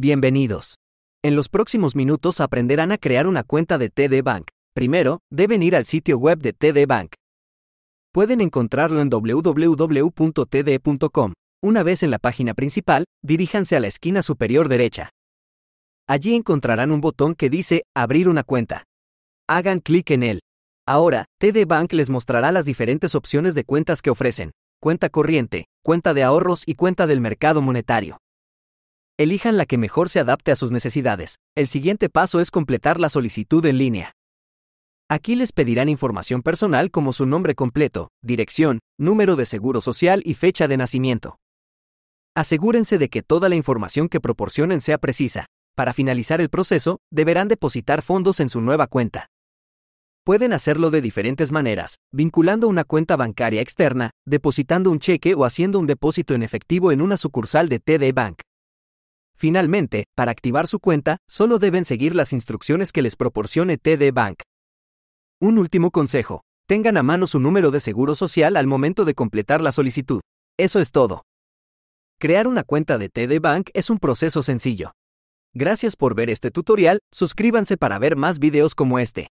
Bienvenidos. En los próximos minutos aprenderán a crear una cuenta de TD Bank. Primero, deben ir al sitio web de TD Bank. Pueden encontrarlo en www.td.com. E una vez en la página principal, diríjanse a la esquina superior derecha. Allí encontrarán un botón que dice Abrir una cuenta. Hagan clic en él. Ahora, TD Bank les mostrará las diferentes opciones de cuentas que ofrecen. Cuenta corriente, cuenta de ahorros y cuenta del mercado monetario. Elijan la que mejor se adapte a sus necesidades. El siguiente paso es completar la solicitud en línea. Aquí les pedirán información personal como su nombre completo, dirección, número de seguro social y fecha de nacimiento. Asegúrense de que toda la información que proporcionen sea precisa. Para finalizar el proceso, deberán depositar fondos en su nueva cuenta. Pueden hacerlo de diferentes maneras, vinculando una cuenta bancaria externa, depositando un cheque o haciendo un depósito en efectivo en una sucursal de TD Bank. Finalmente, para activar su cuenta, solo deben seguir las instrucciones que les proporcione TD Bank. Un último consejo. Tengan a mano su número de seguro social al momento de completar la solicitud. Eso es todo. Crear una cuenta de TD Bank es un proceso sencillo. Gracias por ver este tutorial, suscríbanse para ver más videos como este.